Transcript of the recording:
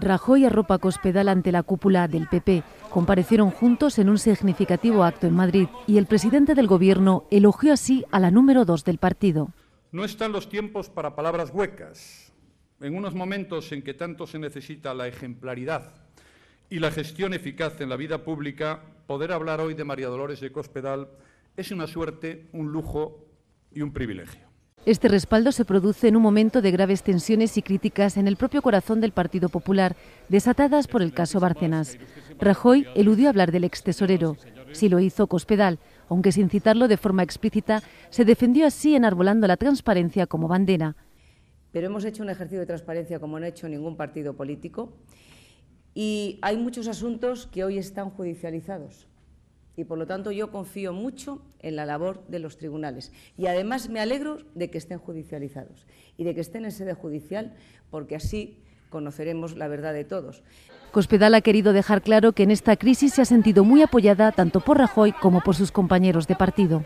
Rajoy arropa Cospedal ante la cúpula del PP. Comparecieron juntos en un significativo acto en Madrid y el presidente del Gobierno elogió así a la número dos del partido. No están los tiempos para palabras huecas. En unos momentos en que tanto se necesita la ejemplaridad y la gestión eficaz en la vida pública, poder hablar hoy de María Dolores de Cospedal es una suerte, un lujo y un privilegio. Este respaldo se produce en un momento de graves tensiones y críticas en el propio corazón del Partido Popular, desatadas por el caso Bárcenas. Rajoy eludió hablar del ex tesorero. Si lo hizo Cospedal, aunque sin citarlo de forma explícita, se defendió así enarbolando la transparencia como bandera. Pero hemos hecho un ejercicio de transparencia como no ha hecho ningún partido político y hay muchos asuntos que hoy están judicializados y por lo tanto yo confío mucho en la labor de los tribunales. Y además me alegro de que estén judicializados y de que estén en sede judicial porque así conoceremos la verdad de todos. Cospedal ha querido dejar claro que en esta crisis se ha sentido muy apoyada tanto por Rajoy como por sus compañeros de partido.